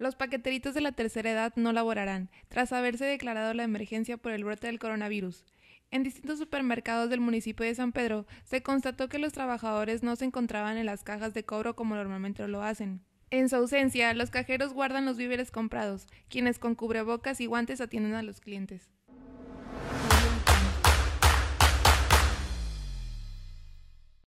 Los paqueteritos de la tercera edad no laborarán, tras haberse declarado la emergencia por el brote del coronavirus. En distintos supermercados del municipio de San Pedro se constató que los trabajadores no se encontraban en las cajas de cobro como normalmente lo hacen. En su ausencia, los cajeros guardan los víveres comprados, quienes con cubrebocas y guantes atienden a los clientes.